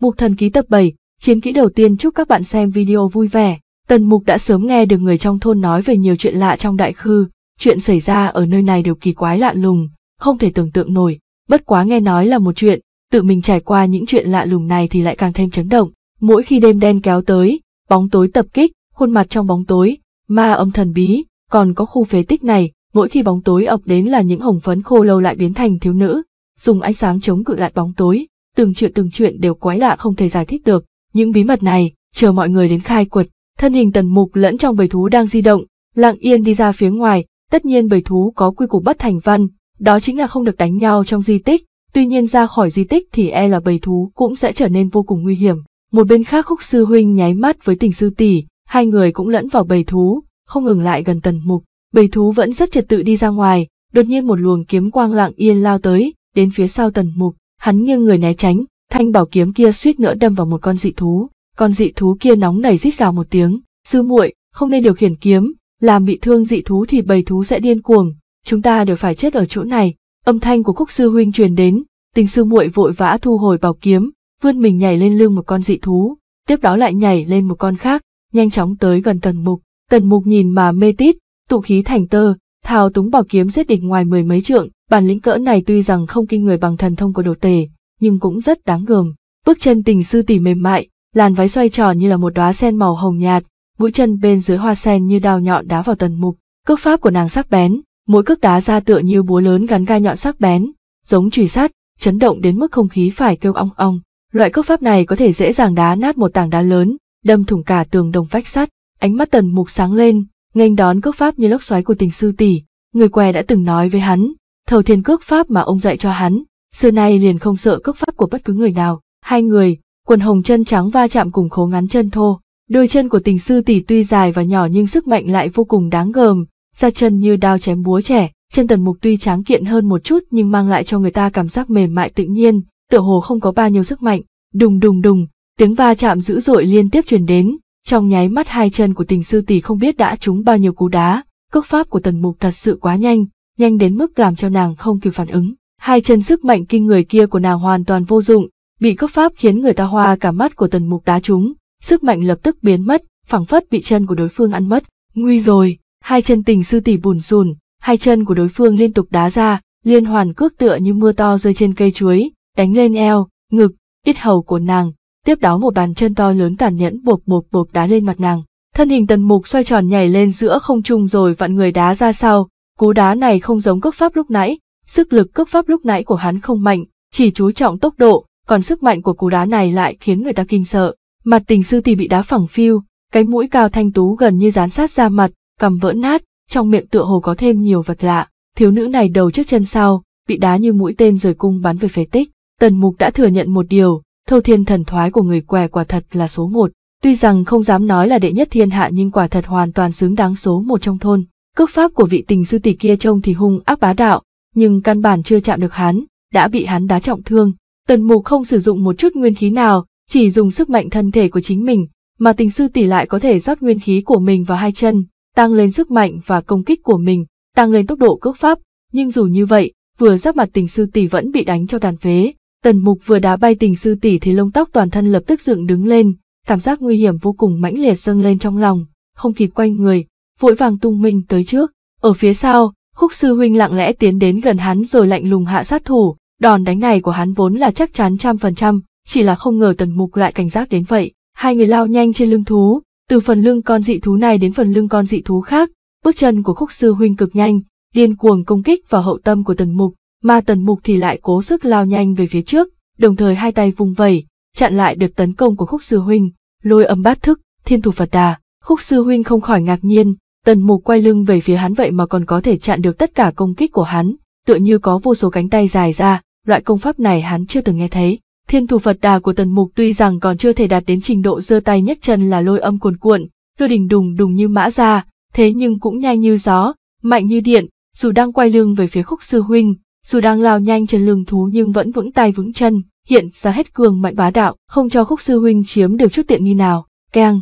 Mục thần ký tập 7, chiến kỹ đầu tiên chúc các bạn xem video vui vẻ. Tần mục đã sớm nghe được người trong thôn nói về nhiều chuyện lạ trong đại khư, chuyện xảy ra ở nơi này đều kỳ quái lạ lùng, không thể tưởng tượng nổi, bất quá nghe nói là một chuyện, tự mình trải qua những chuyện lạ lùng này thì lại càng thêm chấn động. Mỗi khi đêm đen kéo tới, bóng tối tập kích, khuôn mặt trong bóng tối, ma âm thần bí, còn có khu phế tích này, mỗi khi bóng tối ập đến là những hồng phấn khô lâu lại biến thành thiếu nữ, dùng ánh sáng chống cự lại bóng tối, từng chuyện từng chuyện đều quái lạ không thể giải thích được. Những bí mật này, chờ mọi người đến khai quật, thân hình tần mục lẫn trong bầy thú đang di động, lặng yên đi ra phía ngoài, tất nhiên bầy thú có quy củ bất thành văn, đó chính là không được đánh nhau trong di tích, tuy nhiên ra khỏi di tích thì e là bầy thú cũng sẽ trở nên vô cùng nguy hiểm. Một bên khác khúc sư huynh nháy mắt với tình sư tỷ, hai người cũng lẫn vào bầy thú, không ngừng lại gần tần mục, bầy thú vẫn rất trật tự đi ra ngoài, đột nhiên một luồng kiếm quang lặng yên lao tới, đến phía sau tần mục, hắn như người né tránh, thanh bảo kiếm kia suýt nữa đâm vào một con dị thú, con dị thú kia nóng nảy rít gào một tiếng, sư muội, không nên điều khiển kiếm, làm bị thương dị thú thì bầy thú sẽ điên cuồng, chúng ta đều phải chết ở chỗ này. Âm thanh của khúc sư huynh truyền đến, Tình sư muội vội vã thu hồi bảo kiếm, vươn mình nhảy lên lưng một con dị thú, tiếp đó lại nhảy lên một con khác, nhanh chóng tới gần Tần Mục. Tần Mục nhìn mà mê tít, tụ khí thành tơ, thao túng bảo kiếm giết địch ngoài mười mấy trượng, Bản lĩnh cỡ này tuy rằng không kinh người bằng thần thông của đồ tể, nhưng cũng rất đáng gờm. Bước chân tình sư tỷ mềm mại, làn váy xoay tròn như là một đóa sen màu hồng nhạt, mũi chân bên dưới hoa sen như đào nhọn đá vào tần mục. Cước pháp của nàng sắc bén, mỗi cước đá ra tựa như búa lớn gắn gai nhọn sắc bén, giống chùy sắt, chấn động đến mức không khí phải kêu ong ong. Loại cước pháp này có thể dễ dàng đá nát một tảng đá lớn, đâm thủng cả tường đồng vách sắt. Ánh mắt tần mục sáng lên, nghênh đón cước pháp như lốc xoáy của tình sư tỷ. Người què đã từng nói với hắn, Thầu thiên cước pháp mà ông dạy cho hắn, xưa nay liền không sợ cước pháp của bất cứ người nào. Hai người, quần hồng chân trắng va chạm cùng khố ngắn chân thô. Đôi chân của tình sư tỷ tuy dài và nhỏ nhưng sức mạnh lại vô cùng đáng gờm, ra chân như đao chém búa trẻ, chân tần mục tuy tráng kiện hơn một chút nhưng mang lại cho người ta cảm giác mềm mại tự nhiên, tựa hồ không có bao nhiêu sức mạnh. Đùng đùng đùng, tiếng va chạm dữ dội liên tiếp truyền đến, trong nháy mắt hai chân của tình sư tỷ không biết đã trúng bao nhiêu cú đá, cước pháp của tần mục thật sự quá nhanh, nhanh đến mức làm cho nàng không kịp phản ứng. Hai chân sức mạnh kinh người kia của nàng hoàn toàn vô dụng, bị cước pháp khiến người ta hoa cả mắt của tần mục đá chúng, sức mạnh lập tức biến mất, phẳng phất bị chân của đối phương ăn mất. Nguy rồi, hai chân tình sư tỷ bùn rùn, hai chân của đối phương liên tục đá ra, liên hoàn cước tựa như mưa to rơi trên cây chuối, đánh lên eo, ngực, ít hầu của nàng, tiếp đó một bàn chân to lớn tàn nhẫn bộp bộp bộp đá lên mặt nàng. Thân hình tần mục xoay tròn nhảy lên giữa không trung rồi vặn người đá ra sau, Cú đá này không giống cước pháp lúc nãy, sức lực cước pháp lúc nãy của hắn không mạnh, chỉ chú trọng tốc độ, còn sức mạnh của cú đá này lại khiến người ta kinh sợ. Mặt tình sư tỷ bị đá phẳng phiu, cái mũi cao thanh tú gần như dán sát ra mặt, cầm vỡ nát, trong miệng tựa hồ có thêm nhiều vật lạ. Thiếu nữ này đầu trước chân sau, bị đá như mũi tên rời cung bắn về phế tích. Tần Mục đã thừa nhận một điều, thâu thiên thần thoái của người què quả thật là số một. Tuy rằng không dám nói là đệ nhất thiên hạ nhưng quả thật hoàn toàn xứng đáng số một trong thôn. Cước pháp của vị tình sư tỷ kia trông thì hung ác bá đạo, nhưng căn bản chưa chạm được hắn, đã bị hắn đá trọng thương. Tần mục không sử dụng một chút nguyên khí nào, chỉ dùng sức mạnh thân thể của chính mình, mà tình sư tỷ lại có thể rót nguyên khí của mình vào hai chân, tăng lên sức mạnh và công kích của mình, tăng lên tốc độ cước pháp. Nhưng dù như vậy, vừa giáp mặt tình sư tỷ vẫn bị đánh cho tàn phế. Tần mục vừa đá bay tình sư tỷ thì lông tóc toàn thân lập tức dựng đứng lên, cảm giác nguy hiểm vô cùng mãnh liệt dâng lên trong lòng, không kịp quay người, vội vàng tung mình tới trước. Ở phía sau, khúc sư huynh lặng lẽ tiến đến gần hắn rồi lạnh lùng hạ sát thủ, đòn đánh này của hắn vốn là chắc chắn trăm phần trăm, chỉ là không ngờ tần mục lại cảnh giác đến vậy. Hai người lao nhanh trên lưng thú, từ phần lưng con dị thú này đến phần lưng con dị thú khác, bước chân của khúc sư huynh cực nhanh, điên cuồng công kích vào hậu tâm của tần mục, mà tần mục thì lại cố sức lao nhanh về phía trước, đồng thời hai tay vung vẩy, chặn lại được tấn công của khúc sư huynh, lôi âm bát thức, thiên thủ Phật đà. Khúc sư huynh không khỏi ngạc nhiên, Tần mục quay lưng về phía hắn vậy mà còn có thể chặn được tất cả công kích của hắn, tựa như có vô số cánh tay dài ra, loại công pháp này hắn chưa từng nghe thấy. Thiên thủ Phật đà của tần mục tuy rằng còn chưa thể đạt đến trình độ giơ tay nhấc chân là lôi âm cuồn cuộn, lôi đỉnh đùng đùng như mã ra, thế nhưng cũng nhanh như gió, mạnh như điện, dù đang quay lưng về phía khúc sư huynh, dù đang lao nhanh trên lưng thú nhưng vẫn vững tay vững chân, hiện ra hết cường mạnh bá đạo, không cho khúc sư huynh chiếm được chút tiện nghi nào. Keng!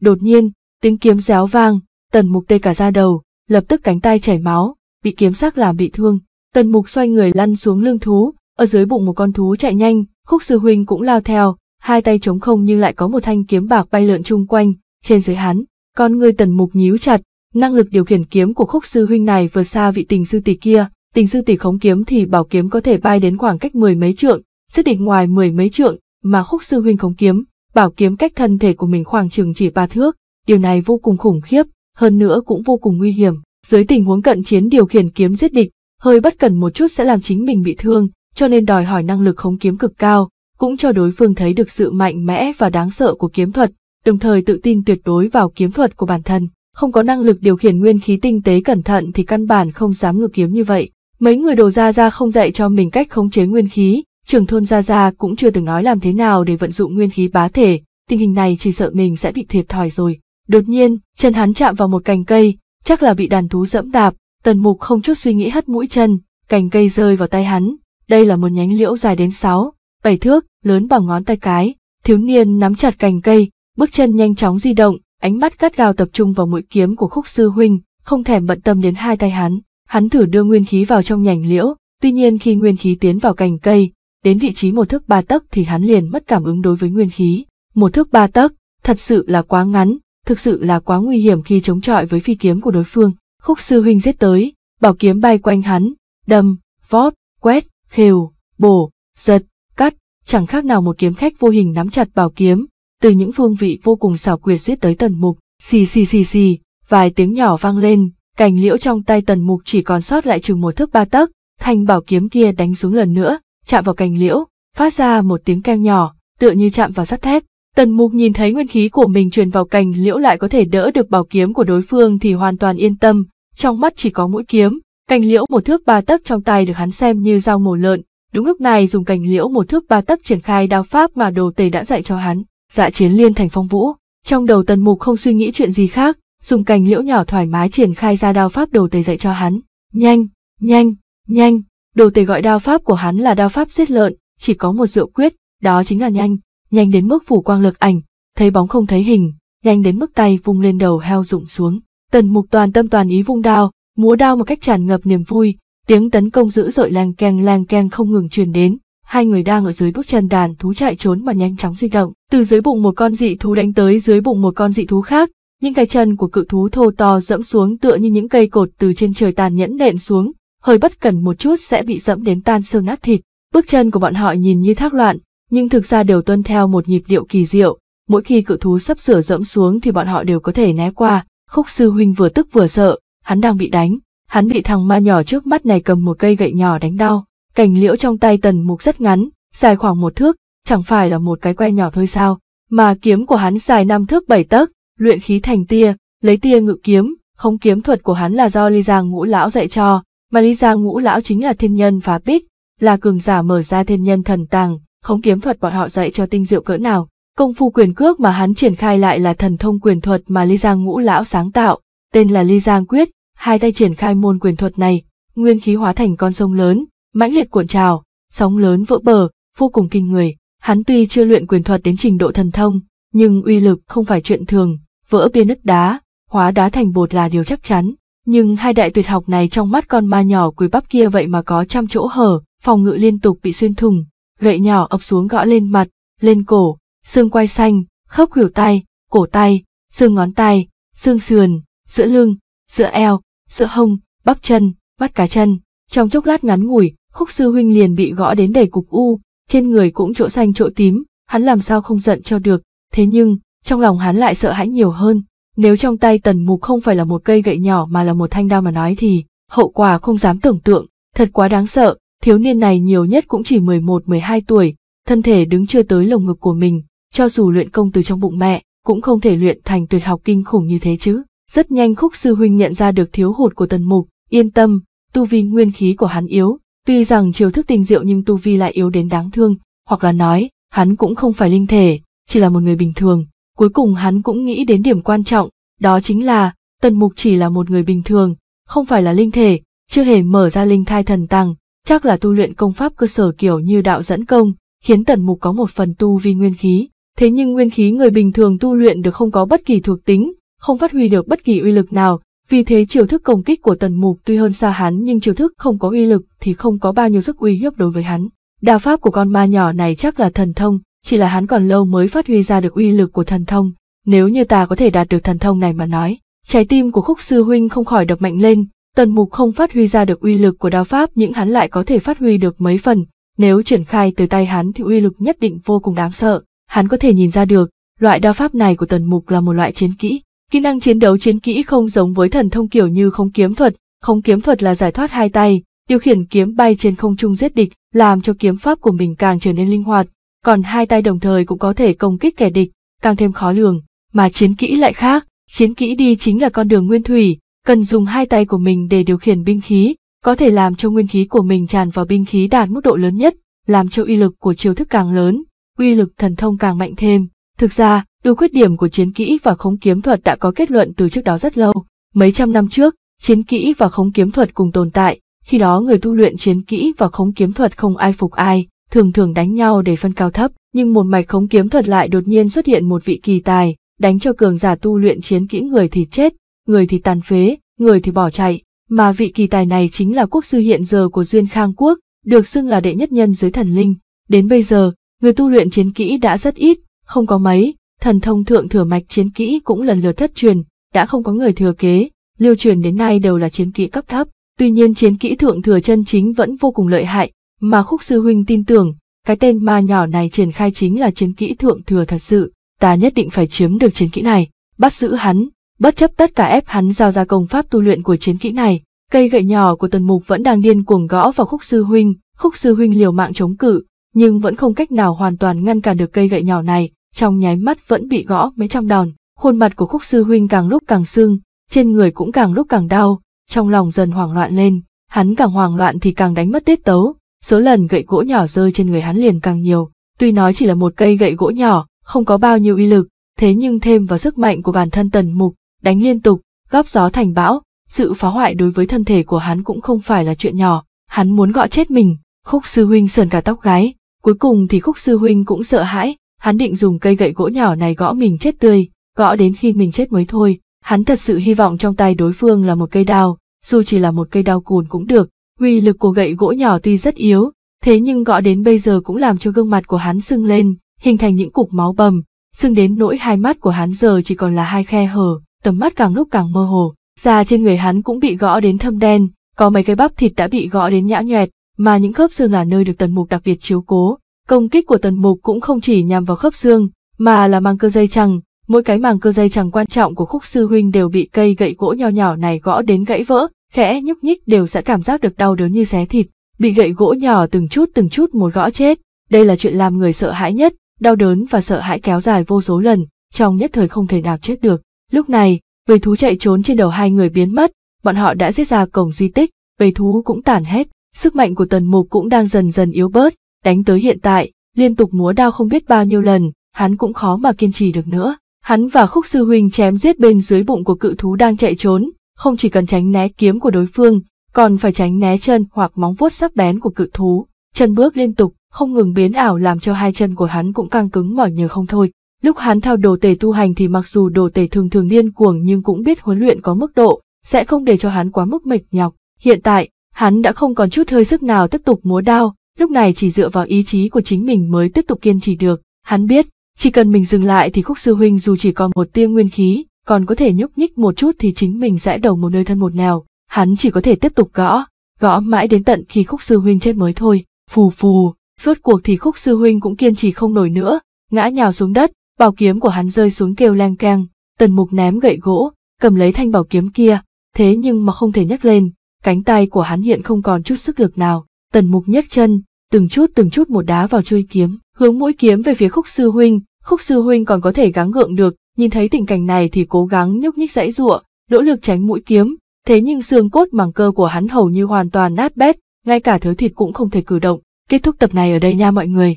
Đột nhiên, tiếng kiếm réo vang, tần mục tê cả ra đầu, lập tức cánh tay chảy máu, bị kiếm sắc làm bị thương. Tần mục xoay người lăn xuống lưng thú, ở dưới bụng một con thú chạy nhanh, khúc sư huynh cũng lao theo, hai tay trống không nhưng lại có một thanh kiếm bạc bay lượn chung quanh, trên dưới hắn, con người tần mục nhíu chặt, năng lực điều khiển kiếm của khúc sư huynh này vượt xa vị tình sư tỷ kia, tình sư tỷ khống kiếm thì bảo kiếm có thể bay đến khoảng cách mười mấy trượng, giết địch ngoài mười mấy trượng, mà khúc sư huynh khống kiếm, bảo kiếm cách thân thể của mình khoảng chừng chỉ ba thước, điều này vô cùng khủng khiếp, hơn nữa cũng vô cùng nguy hiểm. Dưới tình huống cận chiến điều khiển kiếm giết địch, hơi bất cẩn một chút sẽ làm chính mình bị thương, cho nên đòi hỏi năng lực khống kiếm cực cao, cũng cho đối phương thấy được sự mạnh mẽ và đáng sợ của kiếm thuật, đồng thời tự tin tuyệt đối vào kiếm thuật của bản thân. Không có năng lực điều khiển nguyên khí tinh tế cẩn thận thì căn bản không dám ngược kiếm như vậy. Mấy người đồ ra ra không dạy cho mình cách khống chế nguyên khí, trưởng thôn ra ra cũng chưa từng nói làm thế nào để vận dụng nguyên khí bá thể, tình hình này chỉ sợ mình sẽ bị thiệt thòi rồi. Đột nhiên, chân hắn chạm vào một cành cây, chắc là bị đàn thú dẫm đạp, tần mục không chút suy nghĩ hất mũi chân, cành cây rơi vào tay hắn. Đây là một nhánh liễu dài đến 6, 7 thước, lớn bằng ngón tay cái. Thiếu niên nắm chặt cành cây, bước chân nhanh chóng di động, ánh mắt gắt gao tập trung vào mũi kiếm của khúc sư huynh, không thèm bận tâm đến hai tay hắn. Hắn thử đưa nguyên khí vào trong nhành liễu, tuy nhiên khi nguyên khí tiến vào cành cây, đến vị trí một thước ba tấc thì hắn liền mất cảm ứng đối với nguyên khí. Một thước ba tấc, thật sự là quá ngắn, thực sự là quá nguy hiểm khi chống chọi với phi kiếm của đối phương. Khúc sư huynh giết tới, bảo kiếm bay quanh hắn, đâm, vót, quét, khều, bổ, giật, cắt, chẳng khác nào một kiếm khách vô hình nắm chặt bảo kiếm, từ những phương vị vô cùng xảo quyệt giết tới tần mục, xì xì xì xì, vài tiếng nhỏ vang lên, cành liễu trong tay tần mục chỉ còn sót lại chừng một thước ba tấc, thanh bảo kiếm kia đánh xuống lần nữa, chạm vào cành liễu, phát ra một tiếng keng nhỏ, tựa như chạm vào sắt thép, Tần Mục nhìn thấy nguyên khí của mình truyền vào cành liễu lại có thể đỡ được bảo kiếm của đối phương thì hoàn toàn yên tâm, trong mắt chỉ có mũi kiếm, cành liễu một thước ba tấc trong tay được hắn xem như dao mổ lợn, đúng lúc này dùng cành liễu một thước ba tấc triển khai đao pháp mà đồ tề đã dạy cho hắn, dạ chiến liên thành phong vũ. Trong đầu Tần Mục không suy nghĩ chuyện gì khác, dùng cành liễu nhỏ thoải mái triển khai ra đao pháp đồ tề dạy cho hắn. Nhanh, nhanh, nhanh, đồ tề gọi đao pháp của hắn là đao pháp giết lợn, chỉ có một rượu quyết, đó chính là nhanh nhanh đến mức phủ quang lực ảnh, thấy bóng không thấy hình, nhanh đến mức tay vung lên đầu heo rụng xuống. Tần mục toàn tâm toàn ý vung đao, múa đao một cách tràn ngập niềm vui, tiếng tấn công dữ dội lang keng lang keng không ngừng truyền đến. Hai người đang ở dưới bước chân đàn thú chạy trốn mà nhanh chóng di động, từ dưới bụng một con dị thú đánh tới dưới bụng một con dị thú khác, những cái chân của cự thú thô to dẫm xuống tựa như những cây cột từ trên trời tàn nhẫn nện xuống, hơi bất cẩn một chút sẽ bị dẫm đến tan xương nát thịt. Bước chân của bọn họ nhìn như thác loạn, nhưng thực ra đều tuân theo một nhịp điệu kỳ diệu, mỗi khi cự thú sắp sửa dẫm xuống thì bọn họ đều có thể né qua, khúc sư huynh vừa tức vừa sợ, hắn đang bị đánh, hắn bị thằng ma nhỏ trước mắt này cầm một cây gậy nhỏ đánh đau, cành liễu trong tay tần mục rất ngắn, dài khoảng một thước, chẳng phải là một cái que nhỏ thôi sao, mà kiếm của hắn dài năm thước bảy tấc, luyện khí thành tia, lấy tia ngự kiếm, không kiếm thuật của hắn là do Ly Giang Ngũ Lão dạy cho, mà Ly Giang Ngũ Lão chính là thiên nhân phá bích, là cường giả mở ra thiên nhân thần tàng, khống kiếm thuật bọn họ dạy cho tinh diệu cỡ nào. Công phu quyền cước mà hắn triển khai lại là thần thông quyền thuật mà Ly Giang ngũ lão sáng tạo, tên là Ly Giang Quyết, hai tay triển khai môn quyền thuật này, nguyên khí hóa thành con sông lớn, mãnh liệt cuộn trào, sóng lớn vỡ bờ, vô cùng kinh người. Hắn tuy chưa luyện quyền thuật đến trình độ thần thông, nhưng uy lực không phải chuyện thường, vỡ bia nứt đá, hóa đá thành bột là điều chắc chắn. Nhưng hai đại tuyệt học này trong mắt con ma nhỏ quý bắp kia vậy mà có trăm chỗ hở, phòng ngự liên tục bị xuyên thùng, gậy nhỏ ập xuống gõ lên mặt, lên cổ, xương quai xanh, khớp khuỷu tay, cổ tay, xương ngón tay, xương sườn, giữa lưng, giữa eo, giữa hông, bắp chân, mắt cá chân. Trong chốc lát ngắn ngủi, khúc sư huynh liền bị gõ đến đầy cục u, trên người cũng chỗ xanh chỗ tím, hắn làm sao không giận cho được, thế nhưng, trong lòng hắn lại sợ hãi nhiều hơn. Nếu trong tay tần mục không phải là một cây gậy nhỏ mà là một thanh đao mà nói thì, hậu quả không dám tưởng tượng, thật quá đáng sợ, Thiếu niên này nhiều nhất cũng chỉ 11-12 tuổi, thân thể đứng chưa tới lồng ngực của mình, cho dù luyện công từ trong bụng mẹ, cũng không thể luyện thành tuyệt học kinh khủng như thế chứ. Rất nhanh khúc sư huynh nhận ra được thiếu hụt của tần mục, yên tâm, tu vi nguyên khí của hắn yếu, tuy rằng chiều thức tình diệu nhưng tu vi lại yếu đến đáng thương, hoặc là nói, hắn cũng không phải linh thể, chỉ là một người bình thường. Cuối cùng hắn cũng nghĩ đến điểm quan trọng, đó chính là, tần mục chỉ là một người bình thường, không phải là linh thể, chưa hề mở ra linh thai thần tăng, chắc là tu luyện công pháp cơ sở kiểu như đạo dẫn công, khiến tần mục có một phần tu vi nguyên khí. Thế nhưng nguyên khí người bình thường tu luyện được không có bất kỳ thuộc tính, không phát huy được bất kỳ uy lực nào, vì thế chiều thức công kích của tần mục tuy hơn xa hắn nhưng chiều thức không có uy lực thì không có bao nhiêu sức uy hiếp đối với hắn. Đào pháp của con ma nhỏ này chắc là thần thông, chỉ là hắn còn lâu mới phát huy ra được uy lực của thần thông. Nếu như ta có thể đạt được thần thông này mà nói, trái tim của khúc sư huynh không khỏi đập mạnh lên, Tần mục không phát huy ra được uy lực của đao pháp nhưng hắn lại có thể phát huy được mấy phần, nếu triển khai từ tay hắn thì uy lực nhất định vô cùng đáng sợ. Hắn có thể nhìn ra được, loại đao pháp này của tần mục là một loại chiến kỹ. Kỹ năng chiến đấu chiến kỹ không giống với thần thông kiểu như không kiếm thuật, không kiếm thuật là giải thoát hai tay, điều khiển kiếm bay trên không trung giết địch, làm cho kiếm pháp của mình càng trở nên linh hoạt, còn hai tay đồng thời cũng có thể công kích kẻ địch, càng thêm khó lường, mà chiến kỹ lại khác, chiến kỹ đi chính là con đường nguyên thủy, cần dùng hai tay của mình để điều khiển binh khí, có thể làm cho nguyên khí của mình tràn vào binh khí đạt mức độ lớn nhất, làm cho uy lực của chiêu thức càng lớn, uy lực thần thông càng mạnh thêm. Thực ra, ưu khuyết điểm của chiến kỹ và khống kiếm thuật đã có kết luận từ trước đó rất lâu. Mấy trăm năm trước, chiến kỹ và khống kiếm thuật cùng tồn tại, khi đó người tu luyện chiến kỹ và khống kiếm thuật không ai phục ai, thường thường đánh nhau để phân cao thấp, nhưng một mạch khống kiếm thuật lại đột nhiên xuất hiện một vị kỳ tài, đánh cho cường giả tu luyện chiến kỹ người thì chết, người thì tàn phế, người thì bỏ chạy, mà vị kỳ tài này chính là quốc sư hiện giờ của Duyên Khang Quốc, được xưng là đệ nhất nhân giới thần linh. Đến bây giờ, người tu luyện chiến kỹ đã rất ít, không có mấy, thần thông thượng thừa mạch chiến kỹ cũng lần lượt thất truyền, đã không có người thừa kế, lưu truyền đến nay đều là chiến kỹ cấp thấp. Tuy nhiên chiến kỹ thượng thừa chân chính vẫn vô cùng lợi hại, mà khúc sư huynh tin tưởng, cái tên ma nhỏ này triển khai chính là chiến kỹ thượng thừa thật sự, ta nhất định phải chiếm được chiến kỹ này, bắt giữ hắn, bất chấp tất cả ép hắn giao ra công pháp tu luyện của chiến kỹ này, cây gậy nhỏ của tần mục vẫn đang điên cuồng gõ vào khúc sư huynh, khúc sư huynh liều mạng chống cự, nhưng vẫn không cách nào hoàn toàn ngăn cản được cây gậy nhỏ này, trong nháy mắt vẫn bị gõ mấy trăm đòn, khuôn mặt của khúc sư huynh càng lúc càng sưng, trên người cũng càng lúc càng đau, trong lòng dần hoảng loạn lên, hắn càng hoảng loạn thì càng đánh mất tiết tấu, số lần gậy gỗ nhỏ rơi trên người hắn liền càng nhiều, tuy nói chỉ là một cây gậy gỗ nhỏ, không có bao nhiêu uy lực, thế nhưng thêm vào sức mạnh của bản thân tần mục, đánh liên tục, góp gió thành bão, sự phá hoại đối với thân thể của hắn cũng không phải là chuyện nhỏ, hắn muốn gọi chết mình, khúc sư huynh sờn cả tóc gái, cuối cùng thì khúc sư huynh cũng sợ hãi, hắn định dùng cây gậy gỗ nhỏ này gõ mình chết tươi, gõ đến khi mình chết mới thôi, hắn thật sự hy vọng trong tay đối phương là một cây đao, dù chỉ là một cây đao cùn cũng được, uy lực của gậy gỗ nhỏ tuy rất yếu, thế nhưng gõ đến bây giờ cũng làm cho gương mặt của hắn sưng lên, hình thành những cục máu bầm, sưng đến nỗi hai mắt của hắn giờ chỉ còn là hai khe hở, tầm mắt càng lúc càng mơ hồ, da trên người hắn cũng bị gõ đến thâm đen, có mấy cái bắp thịt đã bị gõ đến nhão nhẹt, mà những khớp xương là nơi được tần mục đặc biệt chiếu cố. Công kích của tần mục cũng không chỉ nhằm vào khớp xương, mà là mang cơ dây chằng, mỗi cái màng cơ dây chằng quan trọng của khúc sư huynh đều bị cây gậy gỗ nho nhỏ này gõ đến gãy vỡ, khẽ nhúc nhích đều sẽ cảm giác được đau đớn như xé thịt, bị gậy gỗ nhỏ từng chút từng chút một gõ chết. Đây là chuyện làm người sợ hãi nhất, đau đớn và sợ hãi kéo dài vô số lần, trong nhất thời không thể nào chết được. Lúc này, bầy thú chạy trốn trên đầu hai người biến mất, bọn họ đã giết ra cổng di tích, bầy thú cũng tản hết, sức mạnh của tần mục cũng đang dần dần yếu bớt, đánh tới hiện tại, liên tục múa đao không biết bao nhiêu lần, hắn cũng khó mà kiên trì được nữa. Hắn và khúc sư huynh chém giết bên dưới bụng của cự thú đang chạy trốn, không chỉ cần tránh né kiếm của đối phương, còn phải tránh né chân hoặc móng vuốt sắc bén của cự thú. Chân bước liên tục, không ngừng biến ảo làm cho hai chân của hắn cũng căng cứng mỏi nhờ không thôi. Lúc hắn theo đồ tể tu hành thì mặc dù đồ tể thường thường điên cuồng nhưng cũng biết huấn luyện có mức độ, sẽ không để cho hắn quá mức mệt nhọc. Hiện tại, hắn đã không còn chút hơi sức nào tiếp tục múa đao, lúc này chỉ dựa vào ý chí của chính mình mới tiếp tục kiên trì được. Hắn biết, chỉ cần mình dừng lại thì khúc sư huynh dù chỉ còn một tia nguyên khí, còn có thể nhúc nhích một chút thì chính mình sẽ đầu một nơi thân một nẻo. Hắn chỉ có thể tiếp tục gõ, gõ mãi đến tận khi khúc sư huynh chết mới thôi. Phù phù, rốt cuộc thì khúc sư huynh cũng kiên trì không nổi nữa, ngã nhào xuống đất, bảo kiếm của hắn rơi xuống kêu leng keng, tần mục ném gậy gỗ, cầm lấy thanh bảo kiếm kia, thế nhưng mà không thể nhấc lên, cánh tay của hắn hiện không còn chút sức lực nào, tần mục nhấc chân, từng chút từng chút một đá vào chuôi kiếm, hướng mũi kiếm về phía khúc sư huynh, khúc sư huynh còn có thể gắng gượng được, nhìn thấy tình cảnh này thì cố gắng nhúc nhích dãy giụa, nỗ lực tránh mũi kiếm, thế nhưng xương cốt màng cơ của hắn hầu như hoàn toàn nát bét, ngay cả thiếu thịt cũng không thể cử động. Kết thúc tập này ở đây nha mọi người.